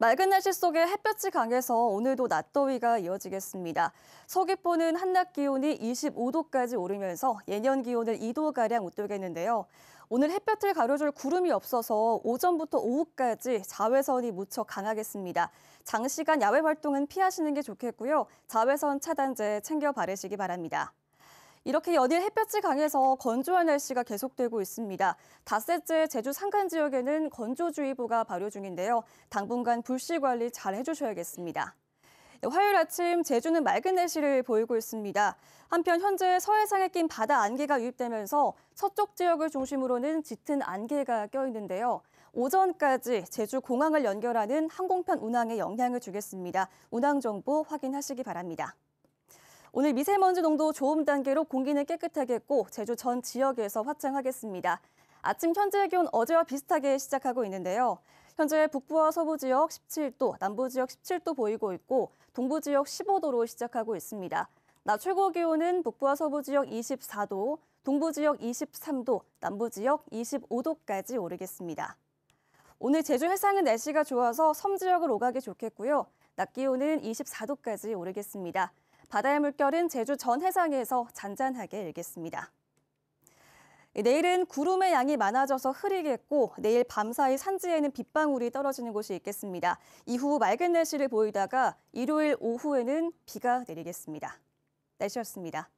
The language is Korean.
맑은 날씨 속에 햇볕이 강해서 오늘도 낮더위가 이어지겠습니다. 서귀포는 한낮 기온이 25도까지 오르면서 예년 기온을 2도가량 웃돌겠는데요. 오늘 햇볕을 가려줄 구름이 없어서 오전부터 오후까지 자외선이 무척 강하겠습니다. 장시간 야외 활동은 피하시는 게 좋겠고요. 자외선 차단제 챙겨 바르시기 바랍니다. 이렇게 연일 햇볕이 강해서 건조한 날씨가 계속되고 있습니다. 닷새째 제주 산간 지역에는 건조주의보가 발효 중인데요. 당분간 불씨 관리 잘 해주셔야겠습니다. 화요일 아침 제주는 맑은 날씨를 보이고 있습니다. 한편 현재 서해상에 낀 바다 안개가 유입되면서 서쪽 지역을 중심으로는 짙은 안개가 껴있는데요. 오전까지 제주 공항을 연결하는 항공편 운항에 영향을 주겠습니다. 운항 정보 확인하시기 바랍니다. 오늘 미세먼지 농도 좋음 단계로 공기는 깨끗하게 했고 제주 전 지역에서 화창하겠습니다. 아침 현재 기온 어제와 비슷하게 시작하고 있는데요. 현재 북부와 서부 지역 17도, 남부 지역 17도 보이고 있고 동부 지역 15도로 시작하고 있습니다. 낮 최고 기온은 북부와 서부 지역 24도, 동부 지역 23도, 남부 지역 25도까지 오르겠습니다. 오늘 제주 해상은 날씨가 좋아서 섬 지역을 오가기 좋겠고요. 낮 기온은 24도까지 오르겠습니다. 바다의 물결은 제주 전 해상에서 잔잔하게 일겠습니다. 네, 내일은 구름의 양이 많아져서 흐리겠고 내일 밤사이 산지에는 빗방울이 떨어지는 곳이 있겠습니다. 이후 맑은 날씨를 보이다가 일요일 오후에는 비가 내리겠습니다. 날씨였습니다.